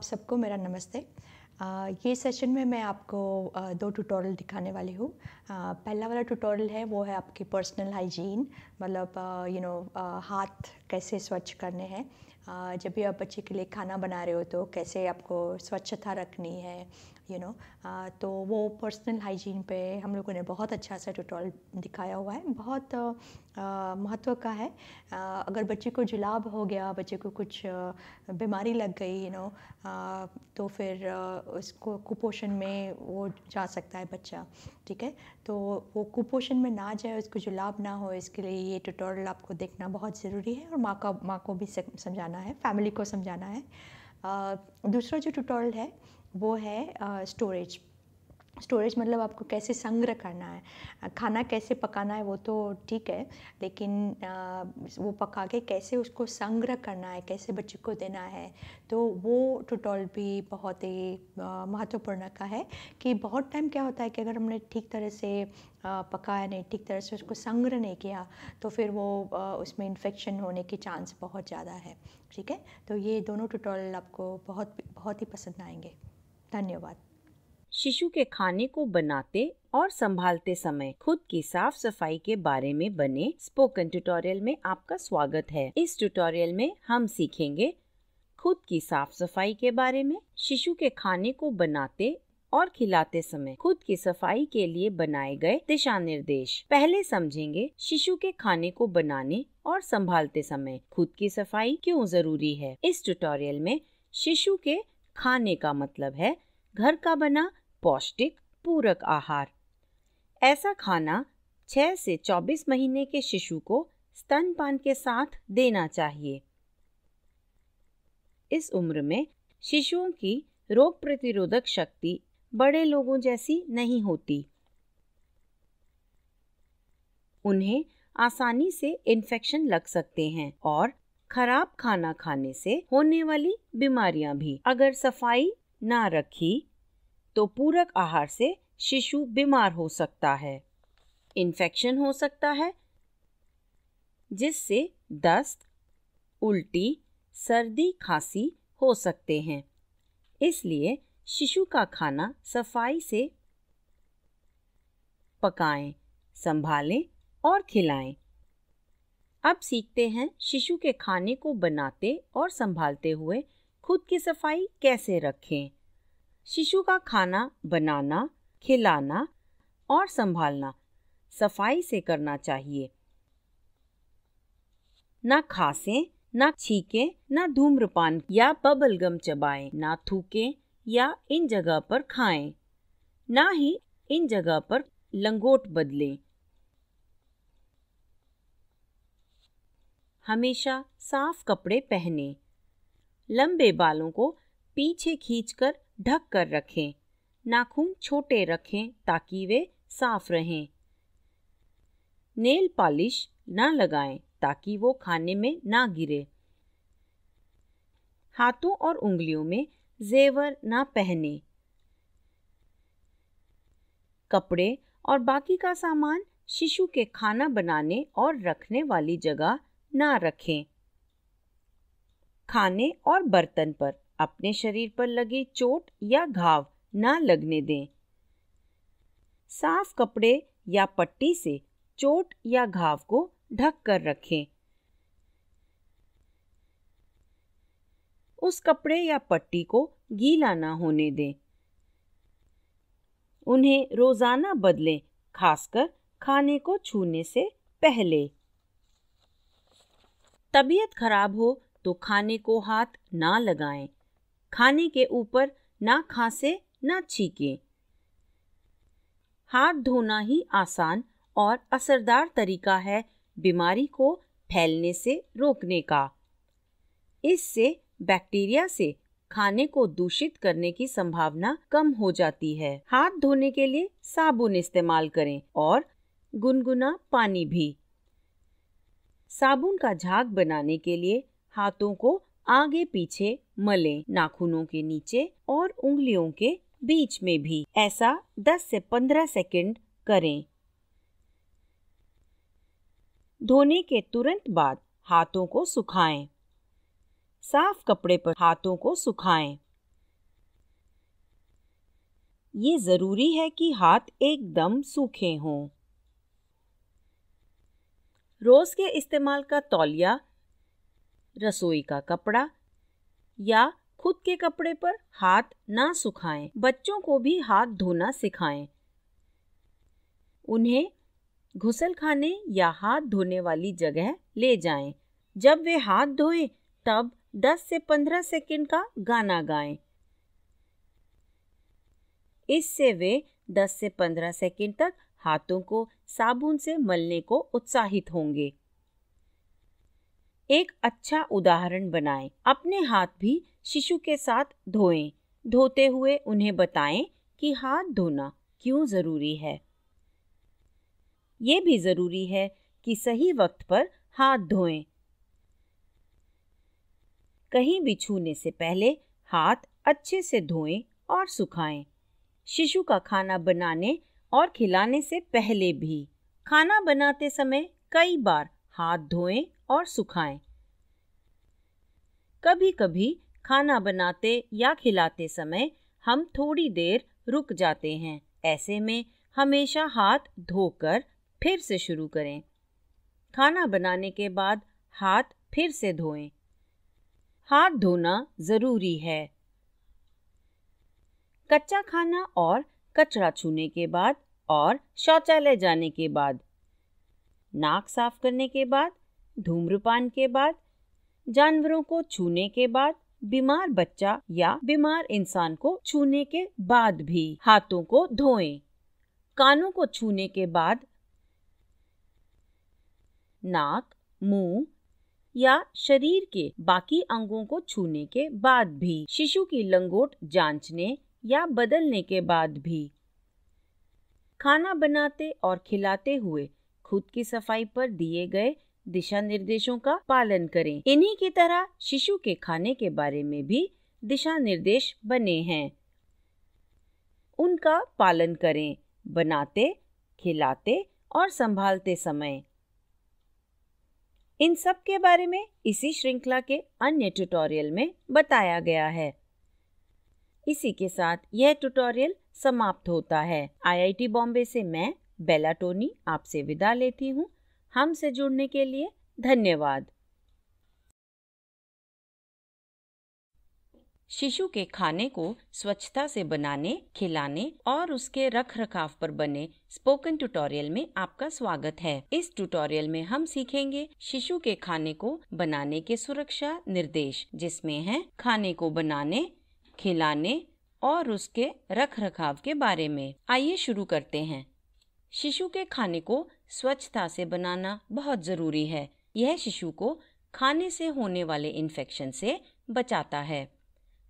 आप सबको मेरा नमस्ते ये सेशन में मैं आपको दो ट्यूटोरियल दिखाने वाली हूँ पहला वाला ट्यूटोरियल है वो है आपकी पर्सनल हाइजीन मतलब यू नो हाथ कैसे स्वच्छ करने हैं जब भी आप बच्चे के लिए खाना बना रहे हो तो कैसे आपको स्वच्छता रखनी है यू you नो know, तो वो पर्सनल हाइजीन पे हम लोगों ने बहुत अच्छा सा ट्यूटोरियल दिखाया हुआ है बहुत महत्व का है आ, अगर बच्चे को जुलाब हो गया बच्चे को कुछ बीमारी लग गई यू नो तो फिर उसको कुपोषण में वो जा सकता है बच्चा ठीक है तो वो कुपोषण में ना जाए उसको जो लाभ ना हो इसके लिए ये ट्यूटोरियल आपको देखना बहुत ज़रूरी है और माँ का माँ को भी समझाना है फैमिली को समझाना है दूसरा जो ट्यूटोरियल है वो है स्टोरेज स्टोरेज मतलब आपको कैसे संग्रह करना है खाना कैसे पकाना है वो तो ठीक है लेकिन वो पका के कैसे उसको संग्रह करना है कैसे बच्चे को देना है तो वो ट्यूटोरियल भी बहुत ही महत्वपूर्ण का है कि बहुत टाइम क्या होता है कि अगर हमने ठीक तरह से पकाया नहीं ठीक तरह से उसको संग्रह नहीं किया तो फिर वो उसमें इन्फेक्शन होने के चांस बहुत ज़्यादा है ठीक है तो ये दोनों ट्यूटोरियल आपको बहुत बहुत ही पसंद आएंगे धन्यवाद शिशु के खाने को बनाते और संभालते समय खुद की साफ सफाई के बारे में बने स्पोकन ट्यूटोरियल में आपका स्वागत है इस ट्यूटोरियल में हम सीखेंगे खुद की साफ सफाई के बारे में शिशु के खाने को बनाते और खिलाते समय खुद की सफाई के लिए बनाए गए दिशा निर्देश पहले समझेंगे शिशु के खाने को बनाने और संभालते समय खुद की सफाई क्यों जरूरी है इस ट्यूटोरियल में शिशु के खाने का मतलब है घर का बना पौष्टिक पूरक आहार ऐसा खाना 6 से 24 महीने के शिशु को स्तनपान के साथ देना चाहिए इस उम्र में शिशुओं की रोग प्रतिरोधक शक्ति बड़े लोगों जैसी नहीं होती उन्हें आसानी से इन्फेक्शन लग सकते हैं और खराब खाना खाने से होने वाली बीमारियां भी अगर सफाई ना रखी तो पूरक आहार से शिशु बीमार हो सकता है इन्फेक्शन हो सकता है जिससे दस्त उल्टी सर्दी खांसी हो सकते हैं इसलिए शिशु का खाना सफाई से पकाएं, संभालें और खिलाएं। अब सीखते हैं शिशु के खाने को बनाते और संभालते हुए खुद की सफाई कैसे रखें शिशु का खाना बनाना खिलाना और संभालना सफाई से करना चाहिए ना खासे ना छीके ना धूम्रपान या बबल गम चबाएं ना थूकें या इन जगह पर खाएं ना ही इन जगह पर लंगोट बदलें हमेशा साफ कपड़े पहने लंबे बालों को पीछे खींचकर ढक कर रखें नाखून छोटे रखें ताकि वे साफ रहें नेल पॉलिश ना लगाएं ताकि वो खाने में ना गिरे हाथों और उंगलियों में जेवर ना पहने कपड़े और बाकी का सामान शिशु के खाना बनाने और रखने वाली जगह ना रखें खाने और बर्तन पर अपने शरीर पर लगे चोट या घाव ना लगने दें साफ कपड़े या पट्टी से चोट या घाव को ढक कर रखें उस कपड़े या पट्टी को गीला ना होने दें उन्हें रोजाना बदलें खासकर खाने को छूने से पहले तबीयत खराब हो तो खाने को हाथ ना लगाएं। खाने के ऊपर ना खांसे ना छीके हाथ धोना ही आसान और असरदार तरीका है बीमारी को फैलने से रोकने का इससे बैक्टीरिया से खाने को दूषित करने की संभावना कम हो जाती है हाथ धोने के लिए साबुन इस्तेमाल करें और गुनगुना पानी भी साबुन का झाग बनाने के लिए हाथों को आगे पीछे मले नाखूनों के नीचे और उंगलियों के बीच में भी ऐसा 10 से 15 सेकंड करें धोने के तुरंत बाद हाथों को सुखाएं। साफ कपड़े पर हाथों को सुखाएं। ये ज़रूरी है कि हाथ एकदम सूखे हों रोज़ के इस्तेमाल का तौलिया रसोई का कपड़ा या खुद के कपड़े पर हाथ ना सुखाएं बच्चों को भी हाथ धोना सिखाएं उन्हें घुसल खाने या हाथ धोने वाली जगह ले जाएं। जब वे हाथ धोएं तब 10 से 15 सेकंड का गाना गाएं। इससे वे 10 से 15 सेकंड तक हाथों को साबुन से मलने को उत्साहित होंगे एक अच्छा उदाहरण बनाएं। अपने हाथ भी शिशु के साथ धोएं। धोते हुए उन्हें बताएं कि हाथ धोना क्यों ज़रूरी है ये भी ज़रूरी है कि सही वक्त पर हाथ धोएं। कहीं भी छूने से पहले हाथ अच्छे से धोएं और सुखाएं। शिशु का खाना बनाने और खिलाने से पहले भी खाना बनाते समय कई बार हाथ धोएं और सुखाएं। कभी कभी खाना बनाते या खिलाते समय हम थोड़ी देर रुक जाते हैं ऐसे में हमेशा हाथ धोकर फिर से शुरू करें खाना बनाने के बाद हाथ फिर से धोएं। हाथ धोना ज़रूरी है कच्चा खाना और कचरा छूने के बाद और शौचालय जाने के बाद नाक साफ करने के बाद धूम्रपान के बाद जानवरों को छूने के बाद बीमार बच्चा या बीमार इंसान को छूने के बाद भी हाथों को धोएं कानों को छूने के बाद नाक मुंह या शरीर के बाकी अंगों को छूने के बाद भी शिशु की लंगोट जांचने या बदलने के बाद भी खाना बनाते और खिलाते हुए खुद की सफाई पर दिए गए दिशा निर्देशों का पालन करें इन्हीं की तरह शिशु के खाने के बारे में भी दिशा निर्देश बने हैं उनका पालन करें बनाते खिलाते और संभालते समय इन सब के बारे में इसी श्रृंखला के अन्य ट्यूटोरियल में बताया गया है इसी के साथ यह ट्यूटोरियल समाप्त होता है आईआईटी बॉम्बे से मैं बेला टोनी आपसे विदा लेती हूँ हमसे जुड़ने के लिए धन्यवाद शिशु के खाने को स्वच्छता से बनाने खिलाने और उसके रख रखाव पर बने स्पोकन ट्यूटोरियल में आपका स्वागत है इस ट्यूटोरियल में हम सीखेंगे शिशु के खाने को बनाने के सुरक्षा निर्देश जिसमें हैं खाने को बनाने खिलाने और उसके रख रखाव के बारे में आइए शुरू करते हैं शिशु के खाने को स्वच्छता से बनाना बहुत ज़रूरी है यह शिशु को खाने से होने वाले इन्फेक्शन से बचाता है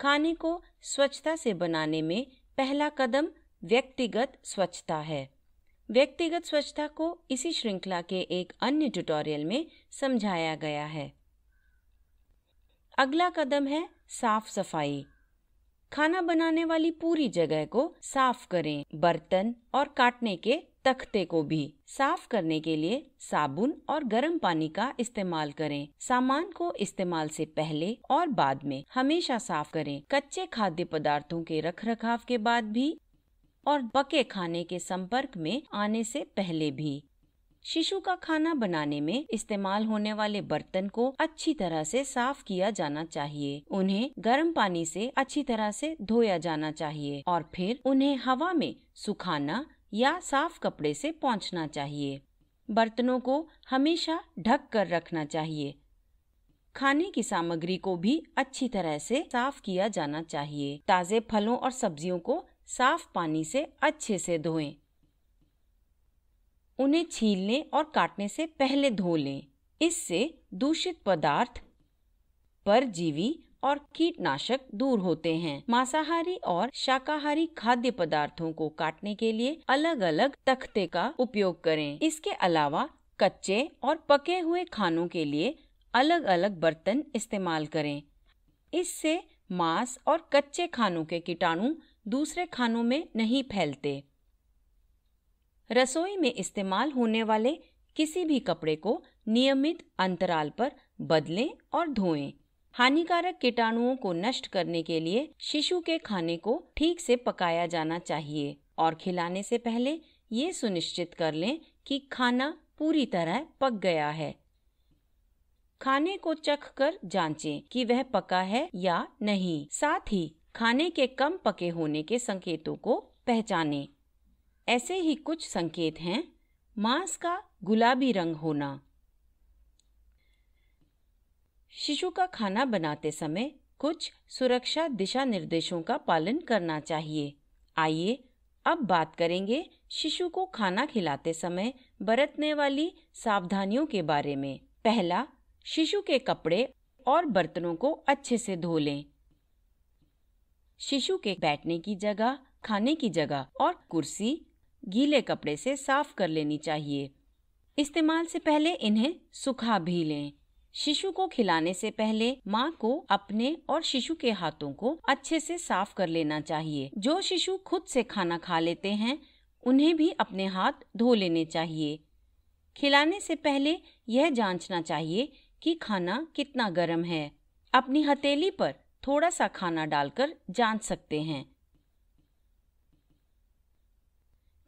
खाने को स्वच्छता से बनाने में पहला कदम व्यक्तिगत स्वच्छता है व्यक्तिगत स्वच्छता को इसी श्रृंखला के एक अन्य ट्यूटोरियल में समझाया गया है अगला कदम है साफ सफाई खाना बनाने वाली पूरी जगह को साफ करें बर्तन और काटने के तख्ते को भी साफ करने के लिए साबुन और गर्म पानी का इस्तेमाल करें सामान को इस्तेमाल से पहले और बाद में हमेशा साफ करें कच्चे खाद्य पदार्थों के रख रखाव के बाद भी और पके खाने के संपर्क में आने से पहले भी शिशु का खाना बनाने में इस्तेमाल होने वाले बर्तन को अच्छी तरह से साफ किया जाना चाहिए उन्हें गर्म पानी से अच्छी तरह से धोया जाना चाहिए और फिर उन्हें हवा में सुखाना या साफ कपड़े से पहुंचना चाहिए बर्तनों को हमेशा ढक कर रखना चाहिए खाने की सामग्री को भी अच्छी तरह से साफ किया जाना चाहिए ताज़े फलों और सब्जियों को साफ पानी से अच्छे से धोएं। उन्हें छीलने और काटने से पहले धो लें इससे दूषित पदार्थ परजीवी और कीटनाशक दूर होते हैं मांसाहारी और शाकाहारी खाद्य पदार्थों को काटने के लिए अलग अलग तख्ते का उपयोग करें इसके अलावा कच्चे और पके हुए खानों के लिए अलग अलग बर्तन इस्तेमाल करें इससे मांस और कच्चे खानों के कीटाणु दूसरे खानों में नहीं फैलते रसोई में इस्तेमाल होने वाले किसी भी कपड़े को नियमित अंतराल पर बदलें और धोएं। हानिकारक कीटाणुओं को नष्ट करने के लिए शिशु के खाने को ठीक से पकाया जाना चाहिए और खिलाने से पहले ये सुनिश्चित कर लें कि खाना पूरी तरह पक गया है खाने को चख कर जाँचे कि वह पका है या नहीं साथ ही खाने के कम पके होने के संकेतों को पहचाने ऐसे ही कुछ संकेत हैं मांस का गुलाबी रंग होना शिशु का खाना बनाते समय कुछ सुरक्षा दिशा निर्देशों का पालन करना चाहिए आइए अब बात करेंगे शिशु को खाना खिलाते समय बरतने वाली सावधानियों के बारे में पहला शिशु के कपड़े और बर्तनों को अच्छे से धो लें शिशु के बैठने की जगह खाने की जगह और कुर्सी गीले कपड़े से साफ कर लेनी चाहिए इस्तेमाल से पहले इन्हें सुखा भी लें शिशु को खिलाने से पहले माँ को अपने और शिशु के हाथों को अच्छे से साफ कर लेना चाहिए जो शिशु खुद से खाना खा लेते हैं उन्हें भी अपने हाथ धो लेने चाहिए खिलाने से पहले यह जांचना चाहिए कि खाना कितना गर्म है अपनी हथेली पर थोड़ा सा खाना डालकर जांच सकते हैं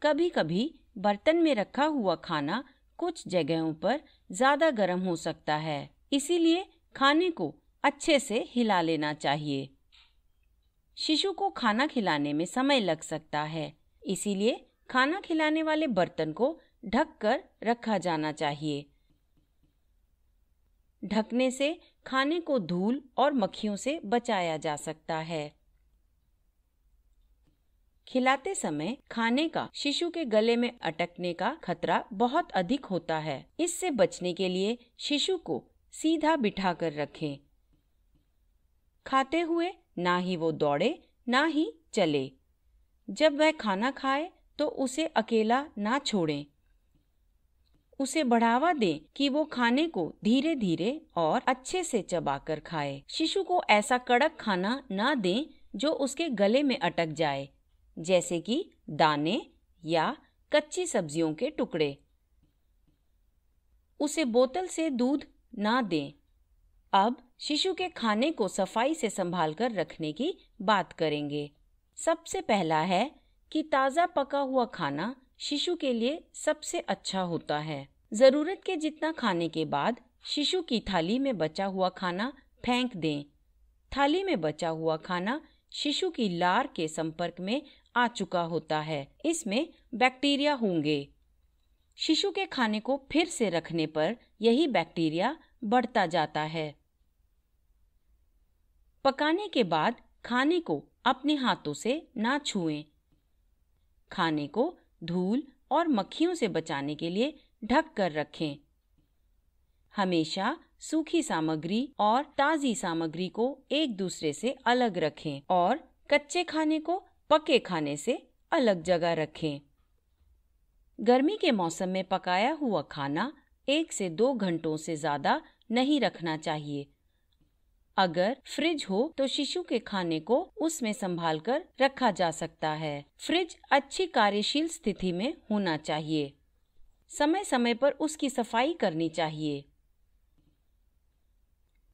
कभी कभी बर्तन में रखा हुआ खाना कुछ जगहों पर ज़्यादा गर्म हो सकता है इसीलिए खाने को अच्छे से हिला लेना चाहिए शिशु को खाना खिलाने में समय लग सकता है इसीलिए खाना खिलाने वाले बर्तन को ढक कर रखा जाना चाहिए ढकने से खाने को धूल और मक्खियों से बचाया जा सकता है खिलाते समय खाने का शिशु के गले में अटकने का खतरा बहुत अधिक होता है इससे बचने के लिए शिशु को सीधा बिठा कर रखे खाते हुए ना ही वो दौड़े ना ही चले जब वह खाना खाए तो उसे अकेला ना छोड़ें उसे बढ़ावा दें कि वो खाने को धीरे धीरे और अच्छे से चबाकर खाए शिशु को ऐसा कड़क खाना ना दें जो उसके गले में अटक जाए जैसे कि दाने या कच्ची सब्जियों के टुकड़े उसे बोतल से दूध ना दें अब शिशु के खाने को सफाई से संभाल कर रखने की बात करेंगे सबसे पहला है कि ताज़ा पका हुआ खाना शिशु के लिए सबसे अच्छा होता है ज़रूरत के जितना खाने के बाद शिशु की थाली में बचा हुआ खाना फेंक दें थाली में बचा हुआ खाना शिशु की लार के संपर्क में आ चुका होता है इसमें बैक्टीरिया होंगे शिशु के खाने को फिर से रखने पर यही बैक्टीरिया बढ़ता जाता है पकाने के बाद खाने को अपने हाथों से ना छुएं। खाने को धूल और मक्खियों से बचाने के लिए ढक कर रखें हमेशा सूखी सामग्री और ताज़ी सामग्री को एक दूसरे से अलग रखें और कच्चे खाने को पके खाने से अलग जगह रखें गर्मी के मौसम में पकाया हुआ खाना एक से दो घंटों से ज़्यादा नहीं रखना चाहिए अगर फ्रिज हो तो शिशु के खाने को उसमें संभाल कर रखा जा सकता है फ्रिज अच्छी कार्यशील स्थिति में होना चाहिए समय समय पर उसकी सफाई करनी चाहिए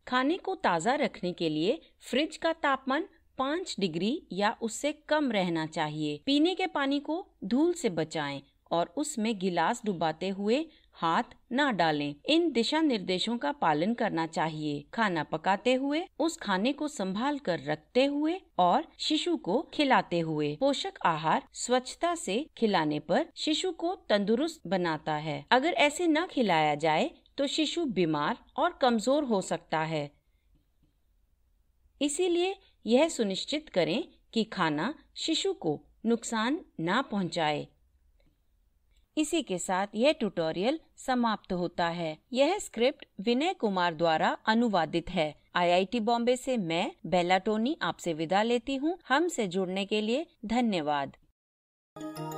खाने को ताज़ा रखने के लिए फ्रिज का तापमान पाँच डिग्री या उससे कम रहना चाहिए पीने के पानी को धूल से बचाएं और उसमें गिलास डुबाते हुए हाथ न डालें इन दिशा निर्देशों का पालन करना चाहिए खाना पकाते हुए उस खाने को संभाल कर रखते हुए और शिशु को खिलाते हुए पोषक आहार स्वच्छता से खिलाने पर शिशु को तंदुरुस्त बनाता है अगर ऐसे न खिलाया जाए तो शिशु बीमार और कमजोर हो सकता है इसीलिए यह सुनिश्चित करें कि खाना शिशु को नुकसान ना पहुंचाए इसी के साथ यह ट्यूटोरियल समाप्त होता है यह स्क्रिप्ट विनय कुमार द्वारा अनुवादित है आईआईटी बॉम्बे से मैं बेला टोनी आपसे विदा लेती हूँ हमसे जुड़ने के लिए धन्यवाद